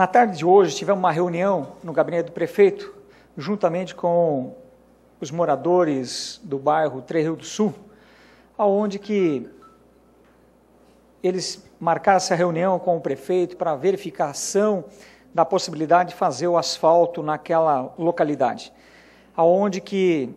Na tarde de hoje, tivemos uma reunião no gabinete do prefeito, juntamente com os moradores do bairro Três Rio do Sul, aonde que eles marcassem a reunião com o prefeito para verificação da possibilidade de fazer o asfalto naquela localidade, aonde que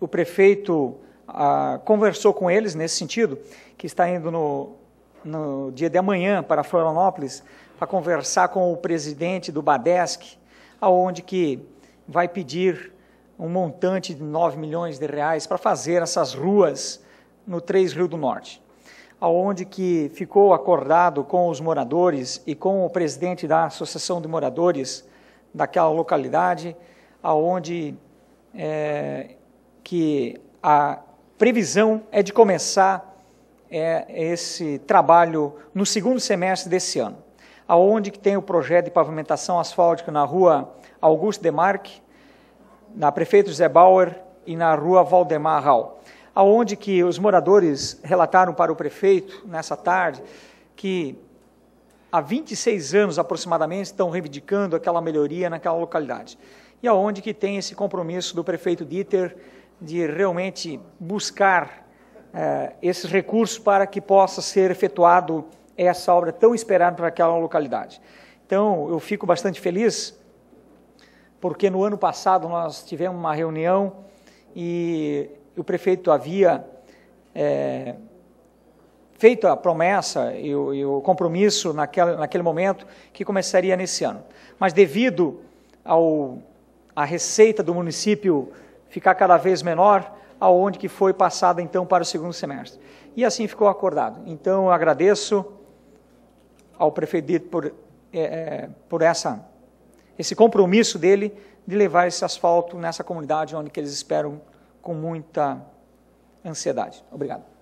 o prefeito ah, conversou com eles nesse sentido, que está indo no no dia de amanhã para Florianópolis para conversar com o presidente do Badesc, aonde que vai pedir um montante de 9 milhões de reais para fazer essas ruas no Três Rio do Norte, aonde que ficou acordado com os moradores e com o presidente da Associação de Moradores daquela localidade, aonde é, que a previsão é de começar é, esse trabalho no segundo semestre desse ano, aonde que tem o projeto de pavimentação asfáltica na rua Augusto Demarque, na Prefeito José Bauer e na rua Valdemar Raul, aonde que os moradores relataram para o prefeito nessa tarde que há 26 anos aproximadamente estão reivindicando aquela melhoria naquela localidade. E aonde que tem esse compromisso do prefeito Dieter de realmente buscar eh, esses recursos para que possa ser efetuado essa obra tão esperada para aquela localidade. Então, eu fico bastante feliz, porque no ano passado nós tivemos uma reunião e o prefeito havia é, feito a promessa e o, e o compromisso naquele momento que começaria nesse ano. Mas devido ao, à receita do município ficar cada vez menor, aonde que foi passada então para o segundo semestre. E assim ficou acordado. Então eu agradeço ao prefeito Dito por, é, é por essa, esse compromisso dele de levar esse asfalto nessa comunidade onde que eles esperam com muita ansiedade. Obrigado.